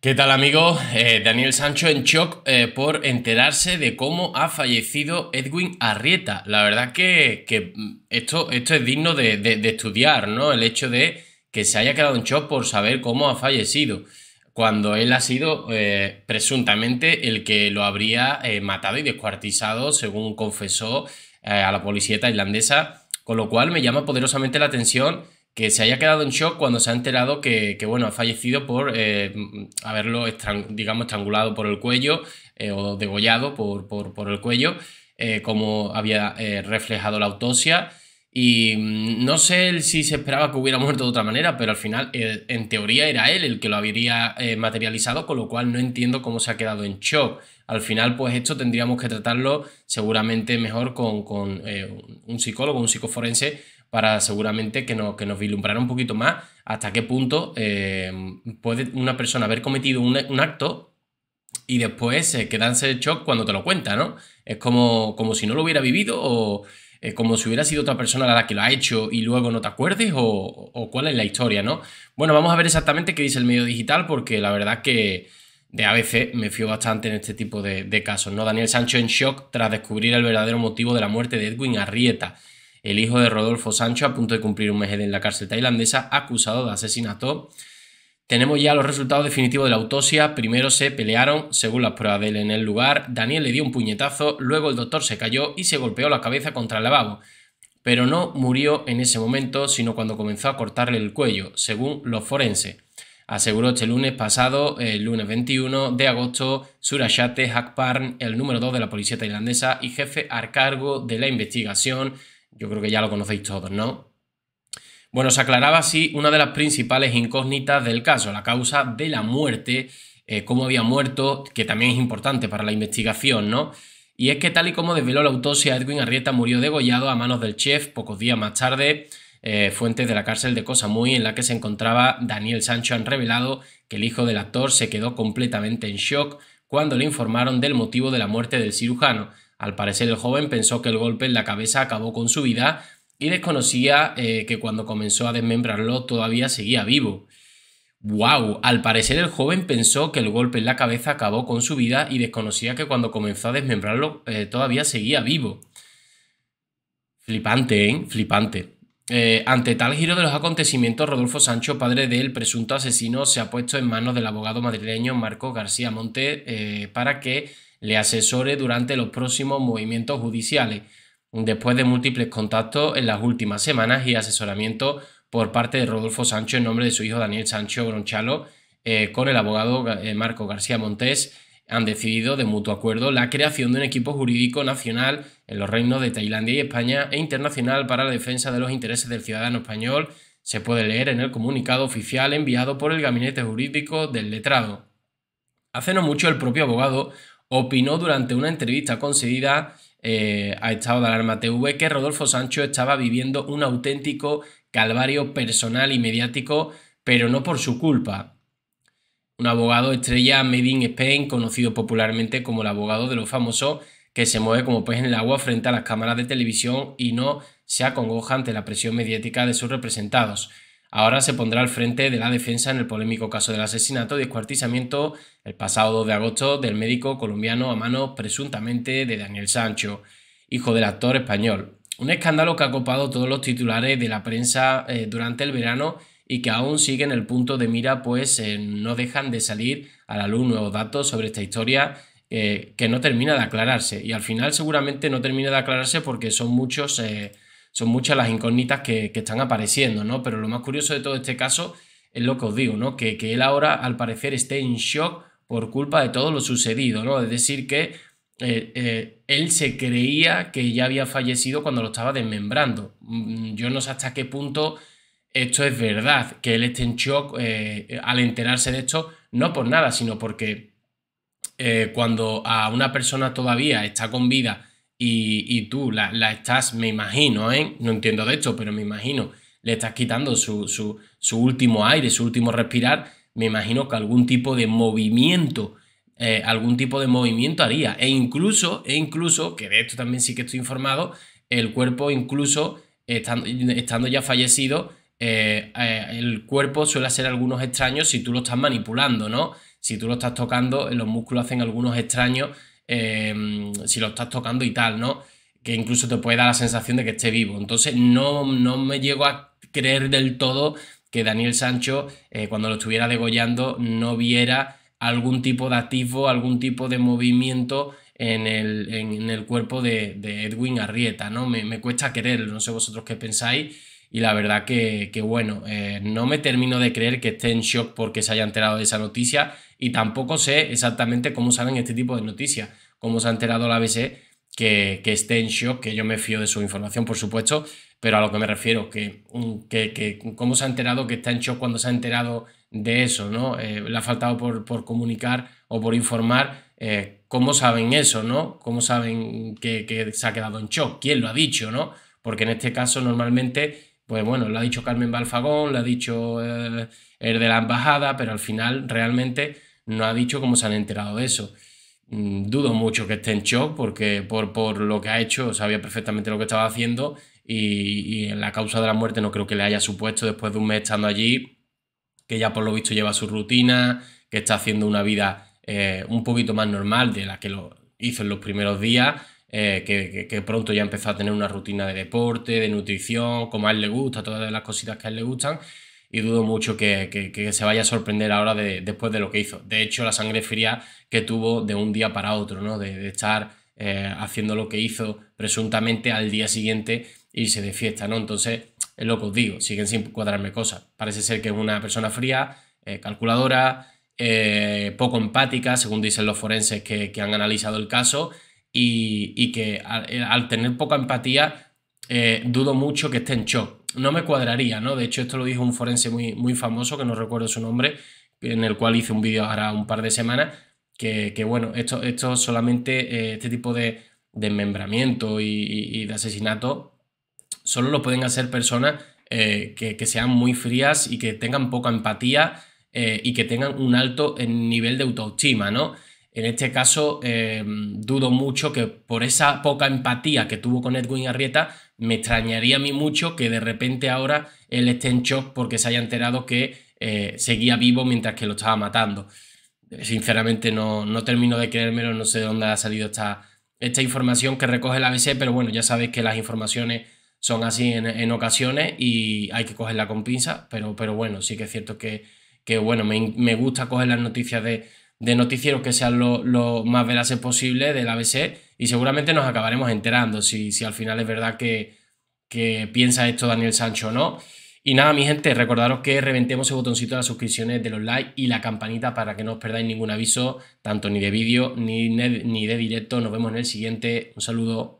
¿Qué tal amigo eh, Daniel Sancho en shock eh, por enterarse de cómo ha fallecido Edwin Arrieta. La verdad que, mm, esto, esto, es digno de, estudiar, ¿no? El hecho de que se haya quedado en shock por saber cómo ha fallecido, cuando él ha sido eh, presuntamente el que lo habría matado y descuartizado, según confesó a la policía tailandesa, con lo cual me llama poderosamente la atención que se haya quedado en shock cuando se ha enterado que, bueno, ha fallecido por eh, haberlo, digamos, estrangulado por el cuello eh, o degollado por, el cuello, eh, como había reflejado la autopsia. Y mm, no sé si se esperaba que hubiera muerto de otra manera, pero al final, en teoría, era él el que lo habría materializado, con lo cual no entiendo cómo se ha quedado en shock. Al final, pues esto tendríamos que tratarlo seguramente mejor con, con un psicólogo, un psicoforense, para seguramente que nos, que nos vislumbrara un poquito más hasta qué punto eh, puede una persona haber cometido un, acto y después quedarse en shock cuando te lo cuenta, ¿no? Es como, como si no lo hubiera vivido o eh, como si hubiera sido otra persona la que lo ha hecho y luego no te acuerdes o, o cuál es la historia, ¿no? Bueno, vamos a ver exactamente qué dice el medio digital porque la verdad que de ABC me fío bastante en este tipo de, de casos, ¿no? Daniel Sancho en shock tras descubrir el verdadero motivo de la muerte de Edwin Arrieta el hijo de Rodolfo Sancho, a punto de cumplir un mes en la cárcel tailandesa, acusado de asesinato. Tenemos ya los resultados definitivos de la autopsia. Primero se pelearon, según las pruebas de él en el lugar. Daniel le dio un puñetazo, luego el doctor se cayó y se golpeó la cabeza contra el lavabo. Pero no murió en ese momento, sino cuando comenzó a cortarle el cuello, según los forenses. Aseguró este lunes pasado, el lunes 21 de agosto, Surashate Hakparn, el número 2 de la policía tailandesa y jefe a cargo de la investigación, yo creo que ya lo conocéis todos, ¿no? Bueno, se aclaraba así una de las principales incógnitas del caso, la causa de la muerte, eh, cómo había muerto, que también es importante para la investigación, ¿no? Y es que tal y como desveló la autopsia, Edwin Arrieta murió degollado a manos del chef pocos días más tarde, eh, fuentes de la cárcel de muy en la que se encontraba Daniel Sancho, han revelado que el hijo del actor se quedó completamente en shock cuando le informaron del motivo de la muerte del cirujano. Eh, al parecer el joven pensó que el golpe en la cabeza acabó con su vida y desconocía que cuando comenzó a desmembrarlo todavía seguía vivo. ¡Wow! Al parecer el joven pensó que el golpe en la cabeza acabó con su vida y desconocía que cuando comenzó a desmembrarlo todavía seguía vivo. Flipante, ¿eh? Flipante. Eh, ante tal giro de los acontecimientos, Rodolfo Sancho, padre del presunto asesino, se ha puesto en manos del abogado madrileño Marco García Monte eh, para que le asesore durante los próximos movimientos judiciales, después de múltiples contactos en las últimas semanas y asesoramiento por parte de Rodolfo Sancho en nombre de su hijo Daniel Sancho Bronchalo eh, con el abogado Marco García Montes han decidido de mutuo acuerdo la creación de un equipo jurídico nacional en los reinos de Tailandia y España e internacional para la defensa de los intereses del ciudadano español, se puede leer en el comunicado oficial enviado por el Gabinete Jurídico del Letrado. Hace no mucho el propio abogado opinó durante una entrevista concedida eh, a Estado de Alarma TV que Rodolfo Sancho estaba viviendo un auténtico calvario personal y mediático, pero no por su culpa un abogado estrella made in Spain, conocido popularmente como el abogado de los famosos, que se mueve como pez en el agua frente a las cámaras de televisión y no se acongoja ante la presión mediática de sus representados. Ahora se pondrá al frente de la defensa en el polémico caso del asesinato y descuartizamiento el pasado 2 de agosto del médico colombiano a manos presuntamente de Daniel Sancho, hijo del actor español. Un escándalo que ha copado todos los titulares de la prensa eh, durante el verano y que aún sigue en el punto de mira, pues eh, no dejan de salir a la luz nuevos datos sobre esta historia eh, que no termina de aclararse. Y al final seguramente no termina de aclararse porque son muchos... Eh, son muchas las incógnitas que, están apareciendo, ¿no? Pero lo más curioso de todo este caso es lo que os digo, ¿no? Que, él ahora, al parecer, esté en shock por culpa de todo lo sucedido, ¿no? Es decir, que él se creía que ya había fallecido cuando lo estaba desmembrando. Mm, yo no sé hasta qué punto esto es verdad, que él esté en shock eh, al enterarse de esto, no por nada, sino porque eh, cuando a una persona todavía está con vida y, tú la, estás, me imagino, ¿eh? no entiendo de esto, pero me imagino, le estás quitando su, su, último aire, su último respirar, me imagino que algún tipo de movimiento, algún tipo de movimiento haría. E incluso, e incluso, que de esto también sí que estoy informado, el cuerpo incluso, estando ya fallecido, eh, eh, el cuerpo suele hacer algunos extraños si tú lo estás manipulando, ¿no? Si tú lo estás tocando, eh, los músculos hacen algunos extraños si lo estás tocando y tal, ¿no? Que incluso te puede dar la sensación de que esté vivo. Entonces no, no me llego a creer del todo que Daniel Sancho, cuando lo estuviera degollando, no viera algún tipo de activo, algún tipo de movimiento en el, cuerpo de, Edwin Arrieta, ¿no? Me, me cuesta creerlo no sé vosotros qué pensáis. Y la verdad que, bueno, eh, no me termino de creer que esté en shock porque se haya enterado de esa noticia y tampoco sé exactamente cómo saben este tipo de noticias, cómo se ha enterado la ABC que, esté en shock, que yo me fío de su información, por supuesto, pero a lo que me refiero, que, mm, que, cómo se ha enterado que está en shock cuando se ha enterado de eso, ¿no? Eh, le ha faltado por, por, comunicar o por informar eh, cómo saben eso, ¿no? Cómo saben que, que se ha quedado en shock, quién lo ha dicho, ¿no? Porque en este caso normalmente pues bueno, lo ha dicho Carmen Balfagón, lo ha dicho eh, el de la embajada, pero al final realmente no ha dicho cómo se han enterado de eso. Mm, dudo mucho que esté en shock porque por, lo que ha hecho sabía perfectamente lo que estaba haciendo y, en la causa de la muerte no creo que le haya supuesto después de un mes estando allí, que ya por lo visto lleva su rutina, que está haciendo una vida eh, un poquito más normal de la que lo hizo en los primeros días, eh, que, pronto ya empezó a tener una rutina de deporte, de nutrición, como a él le gusta, todas las cositas que a él le gustan. Y dudo mucho que, se vaya a sorprender ahora después de lo que hizo. De hecho, la sangre fría que tuvo de un día para otro, ¿no? De, de estar eh, haciendo lo que hizo presuntamente al día siguiente y se fiesta, ¿no? Entonces, es lo que os digo, siguen sin cuadrarme cosas. Parece ser que es una persona fría, eh, calculadora, poco empática, según dicen los forenses que han analizado el caso, y, que eh, al, tener poca empatía eh, dudo mucho que esté en shock. No me cuadraría, ¿no? De hecho, esto lo dijo un forense muy, muy famoso, que no recuerdo su nombre, en el cual hice un vídeo ahora un par de semanas, que, bueno, esto, esto solamente, eh, este tipo de, desmembramiento y, de asesinato, solo lo pueden hacer personas que, sean muy frías y que tengan poca empatía y que tengan un alto nivel de autoestima, ¿no? En este caso, eh, dudo mucho que por esa poca empatía que tuvo con Edwin Arrieta, me extrañaría a mí mucho que de repente ahora él esté en shock porque se haya enterado que eh, seguía vivo mientras que lo estaba matando. Eh, sinceramente, no, no termino de creérmelo, no sé de dónde ha salido esta, esta información que recoge la ABC, pero bueno, ya sabéis que las informaciones son así en, ocasiones y hay que cogerla con pinza. pero, pero bueno, sí que es cierto que, que bueno, me, me gusta coger las noticias de, de noticieros que sean lo, más veraces posible del ABC y seguramente nos acabaremos enterando si, si al final es verdad que, que piensa esto Daniel Sancho o no. Y nada, mi gente, recordaros que reventemos el botoncito de las suscripciones, de los likes y la campanita para que no os perdáis ningún aviso, tanto ni de vídeo ni, ni de directo. Nos vemos en el siguiente. Un saludo.